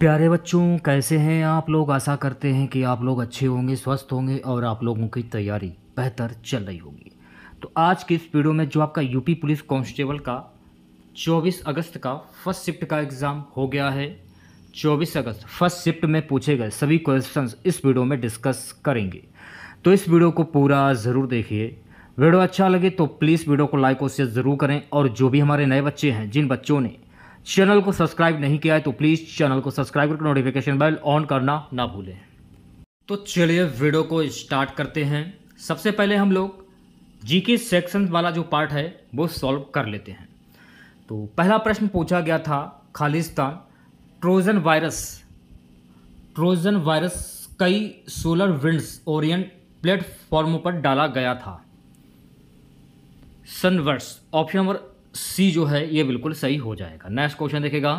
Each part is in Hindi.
प्यारे बच्चों कैसे हैं आप लोग आशा करते हैं कि आप लोग अच्छे होंगे स्वस्थ होंगे और आप लोगों की तैयारी बेहतर चल रही होगी तो आज की इस वीडियो में जो आपका यूपी पुलिस कांस्टेबल का 24 अगस्त का फर्स्ट शिफ्ट का एग्ज़ाम हो गया है 24 अगस्त फर्स्ट शिफ्ट में पूछे गए सभी क्वेश्चंस इस वीडियो में डिस्कस करेंगे तो इस वीडियो को पूरा ज़रूर देखिए वीडियो अच्छा लगे तो प्लीज़ वीडियो को लाइक और शेयर ज़रूर करें और जो भी हमारे नए बच्चे हैं जिन बच्चों ने चैनल को सब्सक्राइब नहीं किया है तो प्लीज़ चैनल को सब्सक्राइब करके नोटिफिकेशन बेल ऑन करना ना भूलें तो चलिए वीडियो को स्टार्ट करते हैं सबसे पहले हम लोग जीके सेक्शन वाला जो पार्ट है वो सॉल्व कर लेते हैं तो पहला प्रश्न पूछा गया था Khalistan Trojan virus Trojan virus कई सोलर विंड्स ओरियंट प्लेटफॉर्मों पर डाला गया था सनवर्स ऑप्शन नंबर सी जो है ये बिल्कुल सही हो जाएगा नेक्स्ट क्वेश्चन देखेगा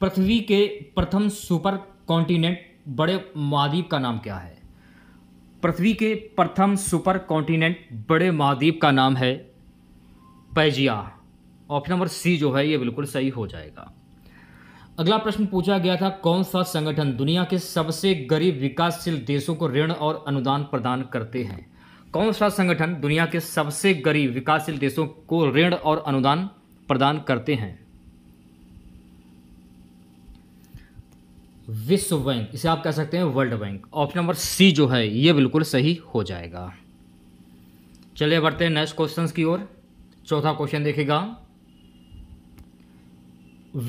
पृथ्वी के प्रथम सुपर कॉन्टिनेंट बड़े महाद्वीप का नाम क्या है पृथ्वी के प्रथम सुपर कॉन्टिनेंट बड़े महाद्वीप का नाम है पैजिया ऑप्शन नंबर सी जो है ये बिल्कुल सही हो जाएगा अगला प्रश्न पूछा गया था कौन सा संगठन दुनिया के सबसे गरीब विकासशील देशों को ऋण और अनुदान प्रदान करते हैं कौन सा संगठन दुनिया के सबसे गरीब विकासशील देशों को ऋण और अनुदान प्रदान करते हैं विश्व बैंक इसे आप कह सकते हैं World Bank option number C जो है यह बिल्कुल सही हो जाएगा चलिए बढ़ते हैं नेक्स्ट क्वेश्चन की ओर चौथा क्वेश्चन देखेगा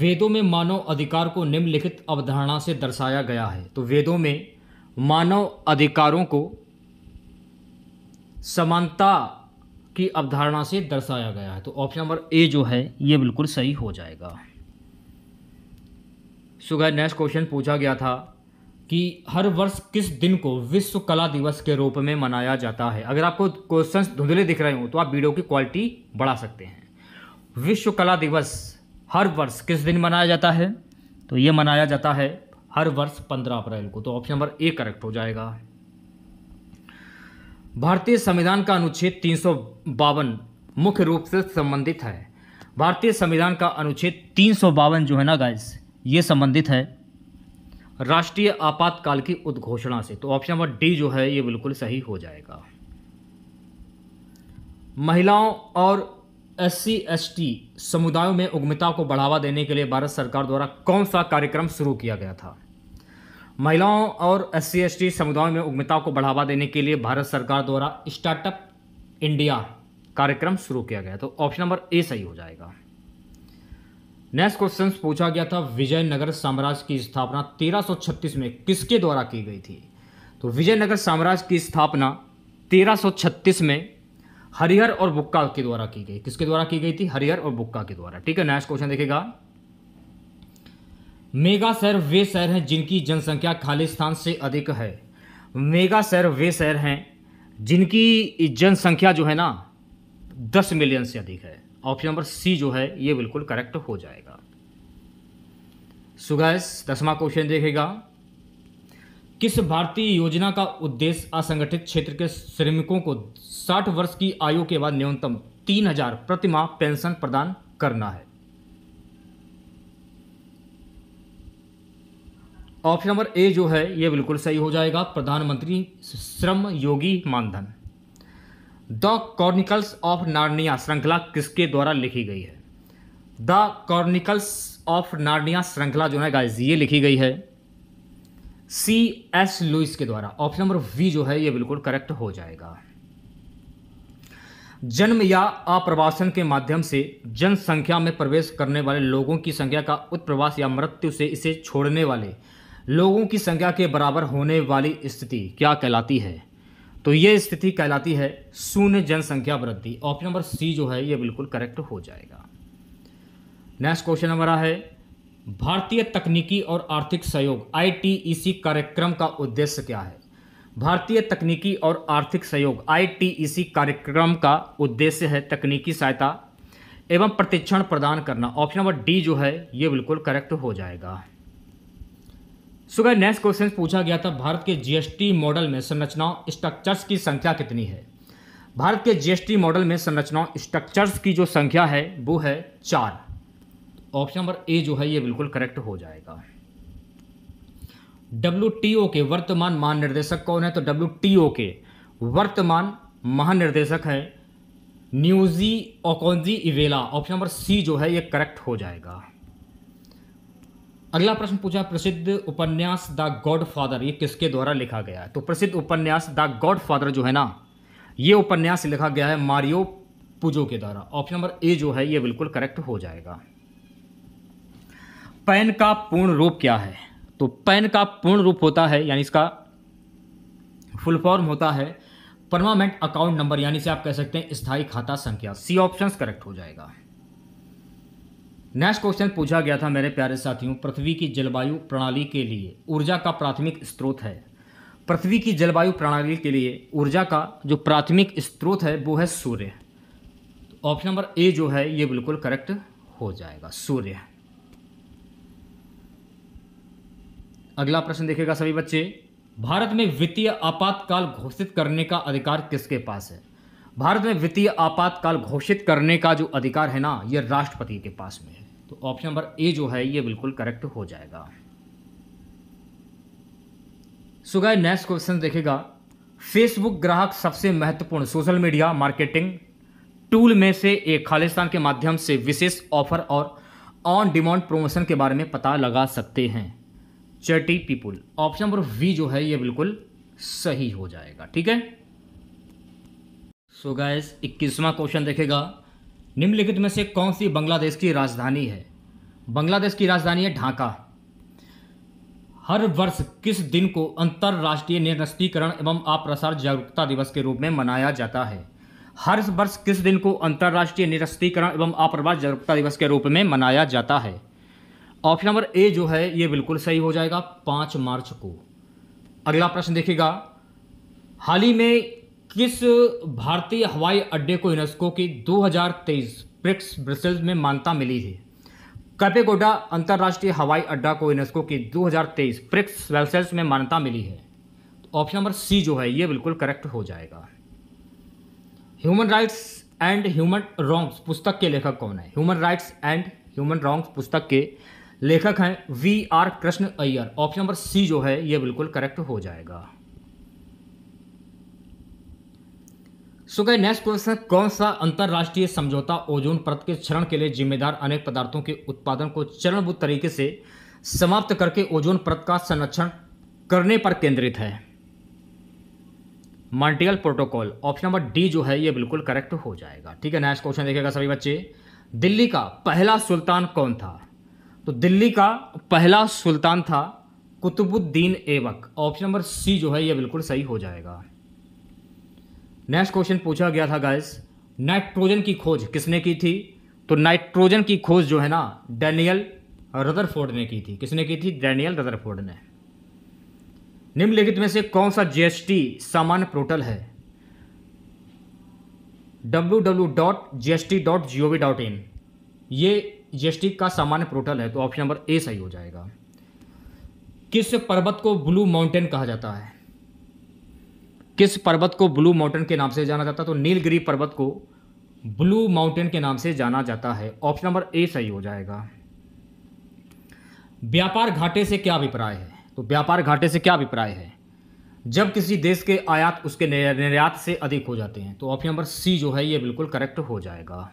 वेदों में मानव अधिकार को निम्नलिखित अवधारणा से दर्शाया गया है तो वेदों में मानव अधिकारों को समानता की अवधारणा से दर्शाया गया है तो ऑप्शन नंबर ए जो है ये बिल्कुल सही हो जाएगा सुबह नेक्स्ट क्वेश्चन पूछा गया था कि हर वर्ष किस दिन को विश्व कला दिवस के रूप में मनाया जाता है अगर आपको क्वेश्चंस धुंधले दिख रहे हो तो आप वीडियो की क्वालिटी बढ़ा सकते हैं विश्व कला दिवस हर वर्ष किस दिन मनाया जाता है तो ये मनाया जाता है हर वर्ष पंद्रह अप्रैल को तो ऑप्शन नंबर ए करेक्ट हो जाएगा भारतीय संविधान का अनुच्छेद तीन मुख्य रूप से संबंधित है भारतीय संविधान का अनुच्छेद तीन जो है ना गाइस ये संबंधित है राष्ट्रीय आपातकाल की उद्घोषणा से तो ऑप्शन नंबर डी जो है ये बिल्कुल सही हो जाएगा महिलाओं और एस सी एस टी समुदायों में उग्मिता को बढ़ावा देने के लिए भारत सरकार द्वारा कौन सा कार्यक्रम शुरू किया गया था महिलाओं और एस सी समुदाय में उद्यमिता को बढ़ावा देने के लिए भारत सरकार द्वारा स्टार्टअप इंडिया कार्यक्रम शुरू किया गया तो ऑप्शन नंबर ए सही हो जाएगा नेक्स्ट क्वेश्चन पूछा गया था विजयनगर साम्राज्य की स्थापना 1336 में किसके द्वारा की गई थी तो विजयनगर साम्राज्य की स्थापना 1336 में हरिहर और बुक्का के द्वारा की गई किसके द्वारा की गई थी हरिहर और बुक्का के द्वारा ठीक है नेक्स्ट क्वेश्चन देखेगा मेगा शहर वे शहर हैं जिनकी जनसंख्या खालिस्तान से अधिक है मेगा शहर वे शहर हैं जिनकी जनसंख्या जो है ना दस मिलियन से अधिक है ऑप्शन नंबर सी जो है ये बिल्कुल करेक्ट हो जाएगा सुगैस दसवा क्वेश्चन देखेगा किस भारतीय योजना का उद्देश्य असंगठित क्षेत्र के श्रमिकों को 60 वर्ष की आयु के बाद न्यूनतम तीन हजार प्रतिमाह पेंशन प्रदान करना है ऑप्शन नंबर ए जो है ये बिल्कुल सही हो जाएगा प्रधानमंत्री Shram Yogi Maandhan the Chronicles of Narnia श्रृंखला किसके द्वारा लिखी गई है द कॉर्निकल्स ऑफ नार्निया श्रृंखला जो है गाइज ये लिखी गई है सी एस लुइस के द्वारा ऑप्शन नंबर वी जो है ये बिल्कुल करेक्ट हो जाएगा जन्म या अप्रवासन के माध्यम से जनसंख्या में प्रवेश करने वाले लोगों की संख्या का उत्प्रवास या मृत्यु से इसे छोड़ने वाले लोगों की संख्या के बराबर होने वाली स्थिति क्या कहलाती है तो ये स्थिति कहलाती है शून्य जनसंख्या वृद्धि ऑप्शन नंबर सी जो है ये बिल्कुल करेक्ट हो जाएगा नेक्स्ट क्वेश्चन हमारा है भारतीय तकनीकी और आर्थिक सहयोग आईटीईसी e कार्यक्रम का उद्देश्य क्या है भारतीय तकनीकी और आर्थिक सहयोग आईटीईसी e कार्यक्रम का उद्देश्य है तकनीकी सहायता एवं प्रशिक्षण प्रदान करना ऑप्शन नंबर डी जो है ये बिल्कुल करेक्ट हो जाएगा सुगर नेक्स्ट क्वेश्चन पूछा गया था भारत के जीएसटी मॉडल में संरचनाओं स्ट्रक्चर्स की संख्या कितनी है भारत के जीएसटी मॉडल में संरचनाओं स्ट्रक्चर्स की जो संख्या है वो है चार ऑप्शन नंबर ए जो है ये बिल्कुल करेक्ट हो जाएगा डब्ल्यू के वर्तमान महानिर्देशक कौन है तो डब्ल्यू के वर्तमान महानिर्देशक है Ngozi Okonjo Iweala option number C जो है ये करेक्ट हो जाएगा अगला प्रश्न पूछा प्रसिद्ध उपन्यास द गॉडफादर ये किसके द्वारा लिखा गया है तो प्रसिद्ध उपन्यास द गॉडफादर जो है ना ये उपन्यास लिखा गया है मारियो पुजो के द्वारा ऑप्शन नंबर ए जो है ये बिल्कुल करेक्ट हो जाएगा पैन का पूर्ण रूप क्या है तो पैन का पूर्ण रूप होता है यानी इसका फुल फॉर्म होता है परमानेंट अकाउंट नंबर यानी से आप कह सकते हैं स्थायी खाता संख्या सी ऑप्शंस करेक्ट हो जाएगा नेक्स्ट क्वेश्चन पूछा गया था मेरे प्यारे साथियों पृथ्वी की जलवायु प्रणाली के लिए ऊर्जा का प्राथमिक स्रोत है पृथ्वी की जलवायु प्रणाली के लिए ऊर्जा का जो प्राथमिक स्रोत है वो है सूर्य ऑप्शन नंबर ए जो है ये बिल्कुल करेक्ट हो जाएगा सूर्य अगला प्रश्न देखेगा सभी बच्चे भारत में वित्तीय आपातकाल घोषित करने का अधिकार किसके पास है भारत में वित्तीय आपातकाल घोषित करने का जो अधिकार है ना ये राष्ट्रपति के पास में है तो ऑप्शन नंबर ए जो है ये बिल्कुल करेक्ट हो जाएगा सुगा नेक्स्ट क्वेश्चन देखेगा फेसबुक ग्राहक सबसे महत्वपूर्ण सोशल मीडिया मार्केटिंग टूल में से एक खालिस्तान के माध्यम से विशेष ऑफर और ऑन डिमांड प्रमोशन के बारे में पता लगा सकते हैं चर्टी पीपुल ऑप्शन नंबर वी जो है ये बिल्कुल सही हो जाएगा ठीक है सो गैस इक्कीसवां क्वेश्चन देखेगा निम्नलिखित में से कौन सी बांग्लादेश की राजधानी है बांग्लादेश की राजधानी है ढाका हर वर्ष किस दिन को अंतर्राष्ट्रीय निरस्तीकरण एवं आप्रसार जागरूकता दिवस के रूप में मनाया जाता है हर वर्ष किस दिन को अंतर्राष्ट्रीय निरस्तीकरण एवं आप्रवास जागरूकता दिवस के रूप में मनाया जाता है ऑप्शन नंबर ए जो है ये बिल्कुल सही हो जाएगा पाँच मार्च को अगला प्रश्न देखिएगा हाल ही में किस भारतीय हवाई अड्डे को यूनेस्को की 2023 ब्रिक्स ब्रसेल्स में मान्यता मिली है कैपेगोडा अंतर्राष्ट्रीय हवाई अड्डा को यूनेस्को की 2023 ब्रिक्स ब्रसेल्स में मान्यता मिली है ऑप्शन नंबर सी जो है ये बिल्कुल करेक्ट हो जाएगा human rights and human wrongs पुस्तक के लेखक कौन है human rights and human wrongs पुस्तक के लेखक हैं V R Krishna Iyer option number C जो है ये बिल्कुल करेक्ट हो जाएगा सो गए नेक्स्ट क्वेश्चन कौन सा अंतर्राष्ट्रीय समझौता ओजोन परत के क्षरण के लिए जिम्मेदार अनेक पदार्थों के उत्पादन को चरणबद्ध तरीके से समाप्त करके ओजोन परत का संरक्षण करने पर केंद्रित है मल्टियल प्रोटोकॉल ऑप्शन नंबर डी जो है ये बिल्कुल करेक्ट हो जाएगा ठीक है नेक्स्ट क्वेश्चन देखेगा सभी बच्चे दिल्ली का पहला सुल्तान कौन था तो दिल्ली का पहला सुल्तान था Qutubuddin Aibak option number C जो है ये बिल्कुल सही हो जाएगा नेक्स्ट क्वेश्चन पूछा गया था गाइस नाइट्रोजन की खोज किसने की थी तो नाइट्रोजन की खोज जो है ना डैनियल रदरफोर्ड ने की थी किसने की थी डैनियल रदरफोर्ड ने निम्नलिखित में से कौन सा जीएसटी सामान्य पोर्टल है W W dot GST dot G O V dot in ये जी एस टी का सामान्य पोर्टल है तो ऑप्शन नंबर ए सही हो जाएगा किस पर्वत को ब्लू माउंटेन कहा जाता है किस पर्वत को ब्लू माउंटेन के नाम से जाना जाता है तो नीलगिरी पर्वत को ब्लू माउंटेन के नाम से जाना जाता है ऑप्शन नंबर ए सही हो जाएगा व्यापार घाटे से क्या अभिप्राय है तो व्यापार घाटे से क्या अभिप्राय है जब किसी देश के आयात उसके निर्यात से अधिक हो जाते हैं तो ऑप्शन नंबर सी जो है ये बिल्कुल करेक्ट हो जाएगा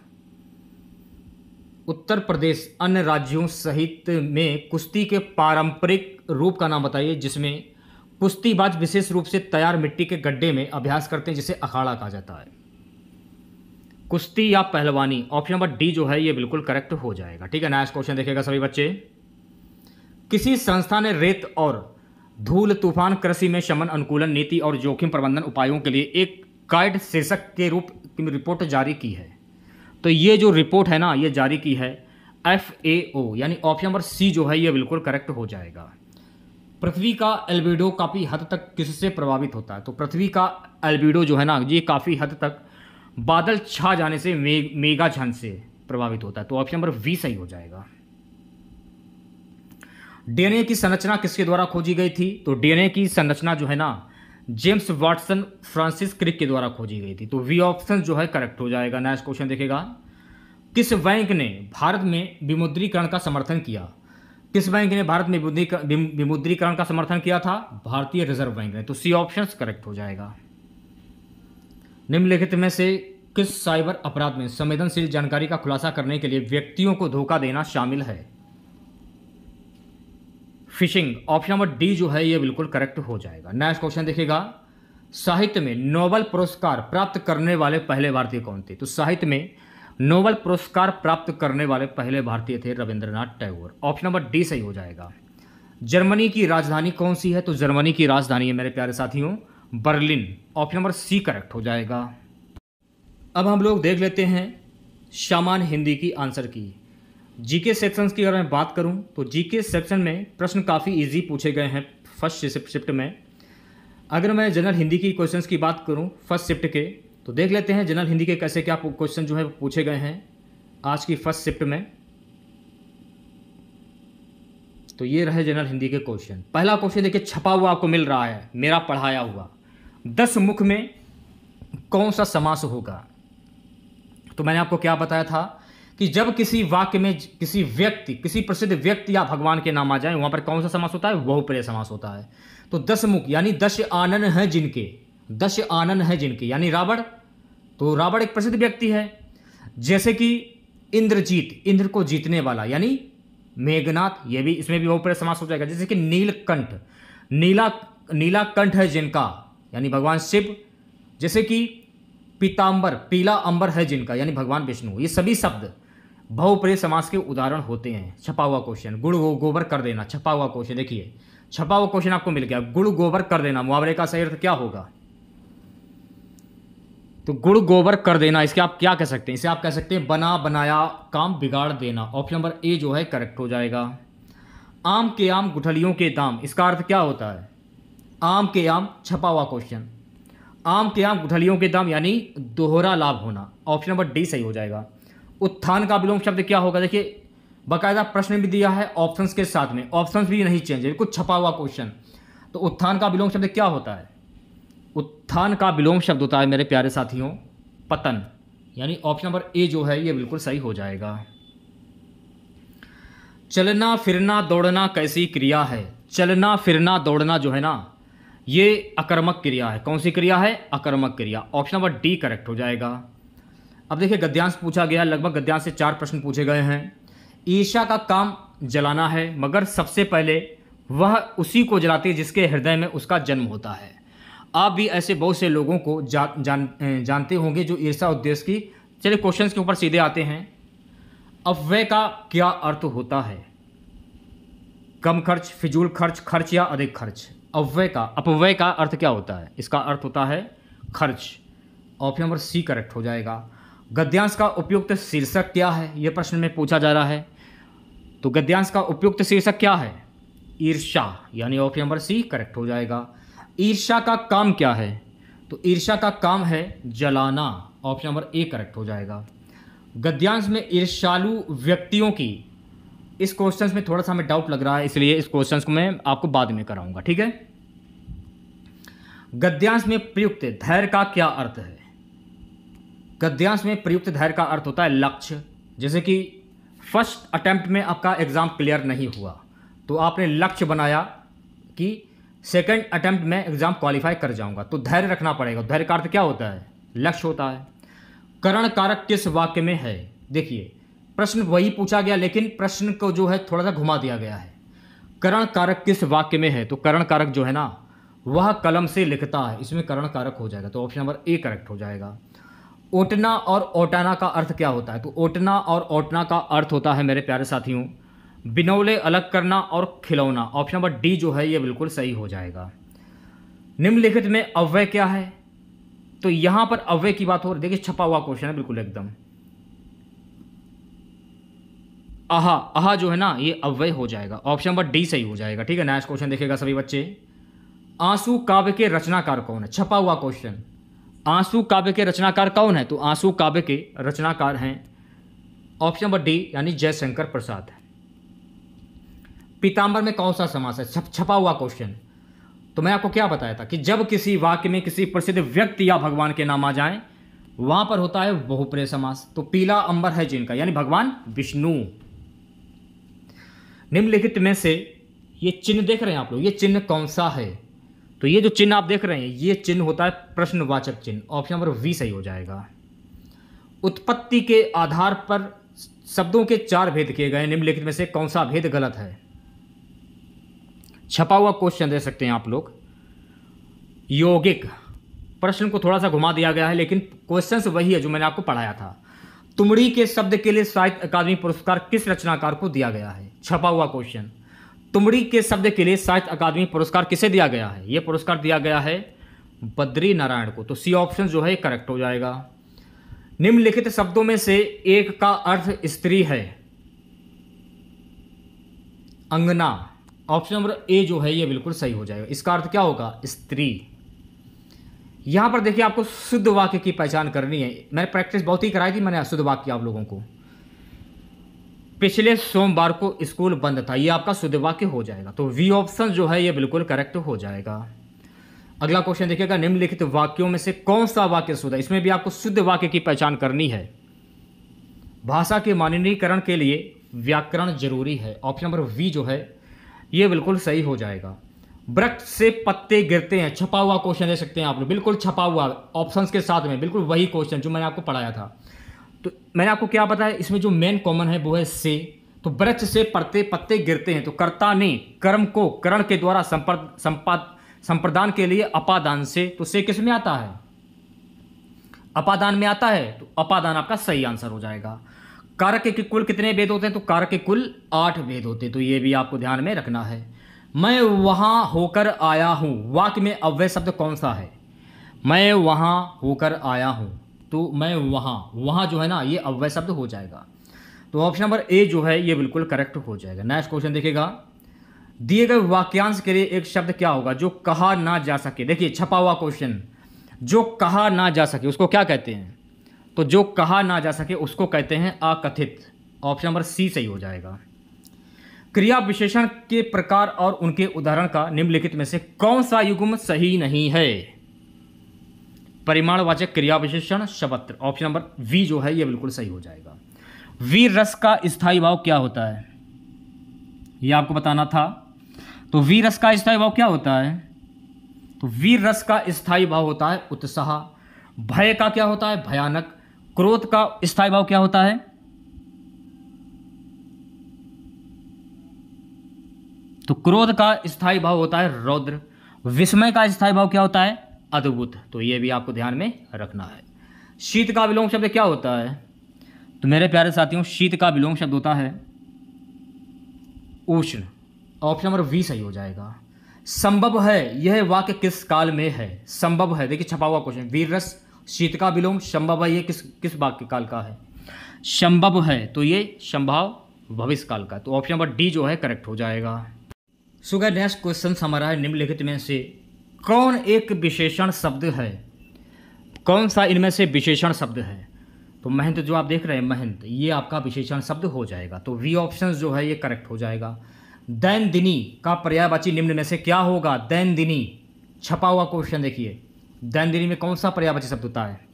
उत्तर प्रदेश अन्य राज्यों सहित में कुश्ती के पारंपरिक रूप का नाम बताइए जिसमें कुश्तीबाज विशेष रूप से तैयार मिट्टी के गड्ढे में अभ्यास करते हैं जिसे अखाड़ा कहा जाता है कुश्ती या पहलवानी ऑप्शन नंबर डी जो है ये बिल्कुल करेक्ट हो जाएगा ठीक है नेक्स्ट क्वेश्चन देखेगा सभी बच्चे किसी संस्था ने रेत और धूल तूफान कृषि में शमन अनुकूलन नीति और जोखिम प्रबंधन उपायों के लिए एक गाइड शीर्षक के रूप में रिपोर्ट जारी की है तो ये जो रिपोर्ट है ना ये जारी की है एफ ए ओ यानी ऑप्शन नंबर सी जो है ये बिल्कुल करेक्ट हो जाएगा पृथ्वी का एल्बिडो काफ़ी हद तक किससे प्रभावित होता है तो पृथ्वी का एल्बिडो जो है ना ये काफ़ी हद तक बादल छा जाने से मे, मेगा छन से प्रभावित होता है तो ऑप्शन नंबर वी सही हो जाएगा डीएनए की संरचना किसके द्वारा खोजी गई थी तो डीएनए की संरचना जो है ना जेम्स वाटसन फ्रांसिस क्रिक के द्वारा खोजी गई थी तो वी ऑप्शन जो है करेक्ट हो जाएगा नेक्स्ट क्वेश्चन देखेगा किस बैंक ने भारत में विमुद्रीकरण का समर्थन किया किस बैंक ने भारत में विमुद्रीकरण का समर्थन किया था भारतीय रिजर्व बैंक ने तो सी ऑप्शन करेक्ट हो जाएगा निम्नलिखित में से किस साइबर अपराध में संवेदनशील जानकारी का खुलासा करने के लिए व्यक्तियों को धोखा देना शामिल है फिशिंग ऑप्शन नंबर डी जो है ये बिल्कुल करेक्ट हो जाएगा नेक्स्ट क्वेश्चन देखिएगा साहित्य में नोबल पुरस्कार प्राप्त करने वाले पहले भारतीय कौन थे तो साहित्य में नोबल पुरस्कार प्राप्त करने वाले पहले भारतीय थे Rabindranath Tagore option number D सही हो जाएगा जर्मनी की राजधानी कौन सी है तो जर्मनी की राजधानी है मेरे प्यारे साथियों Berlin option number C correct हो जाएगा अब हम लोग देख लेते हैं शामान हिंदी की आंसर की जीके सेक्शंस की अगर मैं बात करूं तो जीके सेक्शन में प्रश्न काफ़ी इजी पूछे गए हैं फर्स्ट शिफ्ट में अगर मैं जनरल हिंदी की क्वेश्चंस की बात करूं फर्स्ट शिफ्ट के तो देख लेते हैं जनरल हिंदी के कैसे क्या क्वेश्चन जो है पूछे गए हैं आज की फर्स्ट शिफ्ट में तो ये रहे जनरल हिंदी के क्वेश्चन पहला क्वेश्चन देखिए छपा हुआ आपको मिल रहा है मेरा पढ़ाया हुआ दस मुख में कौन सा समास होगा तो मैंने आपको क्या बताया था कि जब किसी वाक्य में किसी व्यक्ति किसी प्रसिद्ध व्यक्ति या भगवान के नाम आ जाए वहां पर कौन सा समास होता है बहुप्रिय समास होता है तो दस मुख यानी दस आनंद हैं जिनके दश आनन है जिनके यानी रावण तो रावण एक प्रसिद्ध व्यक्ति है जैसे कि इंद्रजीत इंद्र को जीतने वाला यानी मेघनाथ ये भी इसमें भी बहुपर समास हो जाएगा जैसे कि नीलकंठ नीला नीला कंठ है जिनका यानी भगवान शिव जैसे कि पीताम्बर पीला अंबर है जिनका यानी भगवान विष्णु ये सभी शब्द बहुप्रिय समास के उदाहरण होते हैं छपा हुआ क्वेश्चन गुड़ गो गोबर कर देना छपा हुआ क्वेश्चन देखिए छपा हुआ क्वेश्चन आपको मिल गया गुड़ गोबर कर देना मुआवरे का सही अर्थ क्या होगा तो गुड़ गोबर कर देना इसके आप क्या कह सकते हैं इसे आप कह सकते हैं बना बनाया काम बिगाड़ देना ऑप्शन नंबर ए जो है करेक्ट हो जाएगा आम के आम गुठलियों के दाम इसका अर्थ क्या होता है आम के आम छपा हुआ क्वेश्चन आम के आम गुठलियों के दाम यानी दोहरा लाभ होना ऑप्शन नंबर डी सही हो जाएगा उत्थान का विलोम शब्द क्या होगा देखिए बाकायदा प्रश्न भी दिया है ऑप्शंस के साथ में ऑप्शंस भी नहीं चेंज है कुछ छपा हुआ क्वेश्चन तो उत्थान का विलोम शब्द क्या होता है उत्थान का विलोम शब्द होता है मेरे प्यारे साथियों पतन यानी ऑप्शन नंबर ए जो है ये बिल्कुल सही हो जाएगा चलना फिरना दौड़ना कैसी क्रिया है चलना फिरना दौड़ना जो है ना ये अकर्मक क्रिया है कौन सी क्रिया है अकर्मक क्रिया ऑप्शन नंबर डी करेक्ट हो जाएगा अब देखिए गद्यांश पूछा गया लगभग गद्यांश से चार प्रश्न पूछे गए हैं ईशा का काम जलाना है मगर सबसे पहले वह उसी को जलाती है जिसके हृदय में उसका जन्म होता है आप भी ऐसे बहुत से लोगों को जा, जान जानते होंगे जो ईर्षा उद्देश्य की चलिए क्वेश्चंस के ऊपर सीधे आते हैं अपव्यय का क्या अर्थ होता है कम खर्च फिजूल खर्च खर्च या अधिक खर्च अव्यय का अपव्यय का अर्थ क्या होता है इसका अर्थ होता है खर्च ऑप्शन नंबर सी करेक्ट हो जाएगा गद्यांश का उपयुक्त शीर्षक क्या है यह प्रश्न में पूछा जा रहा है तो गद्यांश का उपयुक्त शीर्षक क्या है ईर्षा यानी ऑप्शन नंबर सी करेक्ट हो जाएगा ईर्षा का काम क्या है तो ईर्षा का काम है जलाना ऑप्शन नंबर ए करेक्ट हो जाएगा गद्यांश में ईर्षालु व्यक्तियों की इस क्वेश्चन में थोड़ा सा हमें डाउट लग रहा है इसलिए इस क्वेश्चन को मैं आपको बाद में कराऊंगा ठीक है गद्यांश में प्रयुक्त धैर्य का क्या अर्थ है गद्यांश में प्रयुक्त धैर्य का अर्थ होता है लक्ष्य जैसे कि फर्स्ट अटैम्प्ट में आपका एग्ज़ाम क्लियर नहीं हुआ तो आपने लक्ष्य बनाया कि सेकंड अटैम्प्ट में एग्ज़ाम क्वालिफाई कर जाऊंगा तो धैर्य रखना पड़ेगा धैर्य का अर्थ क्या होता है लक्ष्य होता है करण कारक किस वाक्य में है देखिए प्रश्न वही पूछा गया लेकिन प्रश्न को जो है थोड़ा सा घुमा दिया गया है करण कारक किस वाक्य में है तो करण कारक जो है ना वह कलम से लिखता है इसमें करण कारक हो जाएगा तो ऑप्शन नंबर ए करेक्ट हो जाएगा ओटना और ओटाना का अर्थ क्या होता है तो ओटना और ओटना का अर्थ होता है मेरे प्यारे साथियों बिनौले अलग करना और खिलौना ऑप्शन नंबर डी जो है ये बिल्कुल सही हो जाएगा निम्नलिखित में अव्यय क्या है तो यहां पर अव्यय की बात हो रही देखिए छपा हुआ क्वेश्चन है बिल्कुल एकदम आहा आहा जो है ना ये अव्यय हो जाएगा ऑप्शन नंबर डी सही हो जाएगा ठीक है नेक्स्ट क्वेश्चन देखेगा सभी बच्चे आंसू काव्य के रचनाकार कौन है छपा हुआ क्वेश्चन आंसू काव्य के रचनाकार कौन है तो आंसू काव्य के रचनाकार हैं ऑप्शन नंबर डी यानी जयशंकर प्रसाद है पीताम्बर में कौन सा समास है छप छपा हुआ क्वेश्चन तो मैं आपको क्या बताया था कि जब किसी वाक्य में किसी प्रसिद्ध व्यक्ति या भगवान के नाम आ जाए वहां पर होता है बहुप्रे समास तो पीला अंबर है जिनका यानी भगवान विष्णु निम्नलिखित में से ये चिन्ह देख रहे हैं आप लोग ये चिन्ह कौन सा है तो ये जो चिन्ह आप देख रहे हैं ये चिन्ह होता है प्रश्नवाचक चिन्ह ऑप्शन नंबर वी सही हो जाएगा उत्पत्ति के आधार पर शब्दों के चार भेद किए गए निम्नलिखित में से कौन सा भेद गलत है छपा हुआ क्वेश्चन दे सकते हैं आप लोग यौगिक प्रश्न को थोड़ा सा घुमा दिया गया है लेकिन क्वेश्चन वही है जो मैंने आपको पढ़ाया था तुमड़ी के शब्द के लिए साहित्य अकादमी पुरस्कार किस रचनाकार को दिया गया है छपा हुआ क्वेश्चन तुमड़ी के शब्द के लिए साहित्य अकादमी पुरस्कार किसे दिया गया है यह पुरस्कार दिया गया है बद्री नारायण को तो सी ऑप्शन जो है करेक्ट हो जाएगा निम्नलिखित शब्दों में से एक का अर्थ स्त्री है अंगना ऑप्शन नंबर ए जो है ये बिल्कुल सही हो जाएगा इसका अर्थ क्या होगा स्त्री यहां पर देखिए आपको शुद्ध वाक्य की पहचान करनी है मैंने प्रैक्टिस बहुत ही कराई थी मैंने अशुद्ध वाक्य आप लोगों को पिछले सोमवार को स्कूल बंद था ये आपका शुद्ध वाक्य हो जाएगा तो वी ऑप्शन जो है ये बिल्कुल करेक्ट हो जाएगा अगला क्वेश्चन देखिएगा निम्नलिखित वाक्यों में से कौन सा वाक्य शुद्ध है इसमें भी आपको शुद्ध वाक्य की पहचान करनी है भाषा के माननीकरण के लिए व्याकरण जरूरी है ऑप्शन नंबर वी जो है ये बिल्कुल सही हो जाएगा वृक्ष से पत्ते गिरते हैं छपा हुआ क्वेश्चन दे सकते हैं आप लोग बिल्कुल छपा हुआ ऑप्शंस के साथ में बिल्कुल वही क्वेश्चन जो मैंने आपको पढ़ाया था तो मैंने आपको क्या बताया इसमें जो मेन कॉमन है वो है से तो वृक्ष से पत्ते पत्ते गिरते हैं तो कर्ता ने कर्म को करण के द्वारा संपर संपाद संप्रदान के लिए अपादान से तो से किस में आता है अपादान में आता है तो अपादान आपका सही आंसर हो जाएगा कारक के कुल कितने वेद होते हैं तो कारक के कुल आठ वेद होते हैं तो ये भी आपको ध्यान में रखना है मैं वहाँ होकर आया हूँ वाक्य में अव्यय शब्द कौन सा है मैं वहाँ होकर आया हूँ तो मैं वहाँ वहाँ जो है ना ये अव्यय शब्द हो जाएगा तो ऑप्शन नंबर ए जो है ये बिल्कुल करेक्ट हो जाएगा नेक्स्ट क्वेश्चन देखिएगा दिए गए वाक्यांश के लिए एक शब्द क्या होगा जो कहा ना जा सके देखिए छपा हुआ क्वेश्चन जो कहा ना जा सके उसको क्या कहते हैं तो जो कहा ना जा सके उसको कहते हैं अकथित ऑप्शन नंबर सी सही हो जाएगा क्रिया विशेषण के प्रकार और उनके उदाहरण का निम्नलिखित में से कौन सा युग्म सही नहीं है परिमाणवाचक क्रिया विशेषण शपत्र ऑप्शन नंबर वी जो है यह बिल्कुल सही हो जाएगा वीर रस का स्थायी भाव क्या होता है यह आपको बताना था तो वीर रस का स्थायी भाव क्या होता है तो वीर रस का स्थायी भाव होता है उत्साह भय का क्या होता है भयानक क्रोध का स्थायी भाव क्या होता है तो क्रोध का स्थायी भाव होता है रौद्र विस्मय का स्थायी भाव क्या होता है अद्भुत तो यह भी आपको ध्यान में रखना है शीत का विलोम शब्द क्या होता है तो मेरे प्यारे साथियों शीत का विलोम शब्द होता है उष्ण ऑप्शन नंबर वी सही हो जाएगा संभव है यह वाक्य किस काल में है संभव है देखिए छपा हुआ क्वेश्चन वीर रस शीतका विलोम संभव है ये किस किस वाक्य काल का है संभव है तो ये संभव भविष्य काल का तो ऑप्शन नंबर डी जो है करेक्ट हो जाएगा सुगर नेक्स्ट क्वेश्चन हमारा है निम्नलिखित में से कौन एक विशेषण शब्द है कौन सा इनमें से विशेषण शब्द है तो महंत जो आप देख रहे हैं महंत ये आपका विशेषण शब्द हो जाएगा तो वी ऑप्शन जो है ये करेक्ट हो जाएगा दैनदिनी का पर्यायवाची निम्न में से क्या होगा दैनदिनी छपा हुआ क्वेश्चन देखिए दैनदिनी में कौन सा पर्यावाची शब्द होता है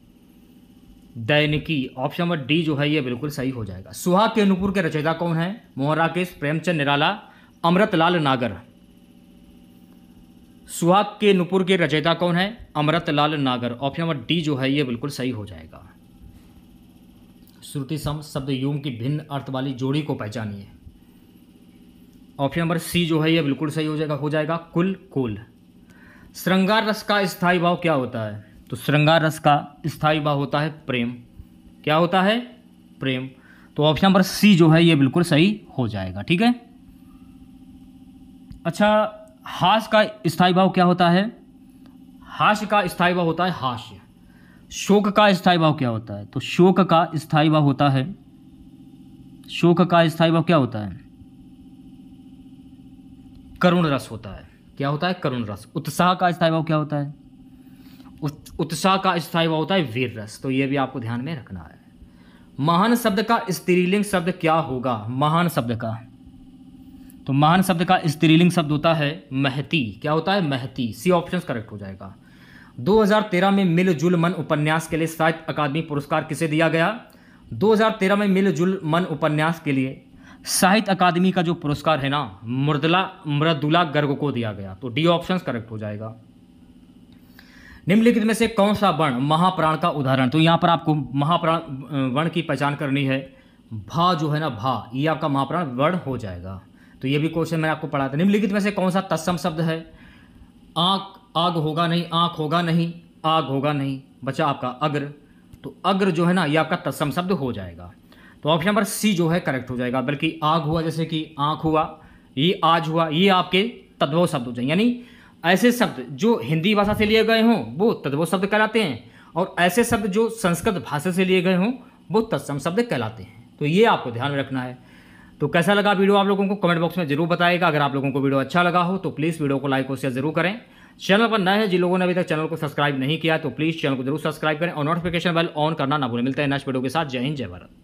दैनिकी ऑप्शन नंबर डी जो है ये बिल्कुल सही हो जाएगा सुहाग के अनुपुर के रचयिता कौन है मोहन राकेश प्रेमचंद निराला अमृतलाल नागर सुहाग के नुपुर के रचयिता कौन है अमृतलाल नागर ऑप्शन नंबर डी जो है ये बिल्कुल सही हो जाएगा श्रुति सम शब्द यूम की भिन्न अर्थ वाली जोड़ी को पहचानिए ऑप्शन नंबर सी जो है ये बिल्कुल सही हो जाएगा हो जाएगा कुल कुल श्रृंगार रस का स्थायी भाव क्या होता है तो श्रृंगार रस का स्थायी भाव होता है प्रेम क्या होता है प्रेम तो ऑप्शन नंबर सी जो है ये बिल्कुल सही हो जाएगा ठीक है अच्छा हास का स्थायी भाव क्या होता है हास्य का स्थायी भाव होता है हास्य शोक का स्थायी भाव क्या होता है तो शोक का स्थायी भाव होता है शोक का स्थायी भाव क्या होता है करुण रस होता है क्या होता है करुण रस उत्साह का स्थायी भाव क्या होता है उत्साह का स्थायी भाव होता है वीर रस तो ये भी आपको ध्यान में रखना है महान शब्द का स्त्रीलिंग शब्द क्या होगा महान शब्द का तो महान शब्द का स्त्रीलिंग शब्द होता है महती क्या होता है महती सी ऑप्शन करेक्ट हो जाएगा 2013 में मिलजुल मन उपन्यास के लिए साहित्य अकादमी पुरस्कार किसे दिया गया 2013 में मिलजुल मन उपन्यास के लिए साहित्य अकादमी का जो पुरस्कार है ना मृदला मृदुला गर्ग को दिया गया तो डी ऑप्शन करेक्ट हो जाएगा निम्नलिखित में से कौन सा वर्ण महाप्राण का उदाहरण तो यहां पर आपको महाप्राण वर्ण की पहचान करनी है भा जो है ना भा ये आपका महाप्राण वर्ण हो जाएगा तो ये भी क्वेश्चन मैंने आपको पढ़ा था निम्नलिखित में से कौन सा तत्सम शब्द है आग आग होगा नहीं आंख होगा नहीं आग होगा नहीं बचा आपका अग्र तो अग्र जो है ना ये आपका तत्सम शब्द हो जाएगा तो ऑप्शन नंबर सी जो है करेक्ट हो जाएगा बल्कि आग हुआ जैसे कि आँख हुआ ये आज हुआ ये आपके तद्भव शब्द हो जाए यानी ऐसे शब्द जो हिंदी भाषा से लिए गए हों वो तद्भव शब्द कहलाते हैं और ऐसे शब्द जो संस्कृत भाषा से लिए गए हों वो तत्सम शब्द कहलाते हैं तो ये आपको ध्यान में रखना है तो कैसा लगा वीडियो आप लोगों को कमेंट बॉक्स में जरूर बताएगा अगर आप लोगों को वीडियो अच्छा लगा हो तो प्लीज़ वीडियो को लाइक और शेयर जरूर करें चैनल पर नए हैं जिन लोगों ने अभी तक चैनल को सब्सक्राइब नहीं किया तो प्लीज़ चैनल को जरूर सब्सक्राइब करें और नोटिफिकेशन बेल ऑन करना ना भूलें मिलता है नेक्स्ट वीडियो के साथ जय हिंद जय भारत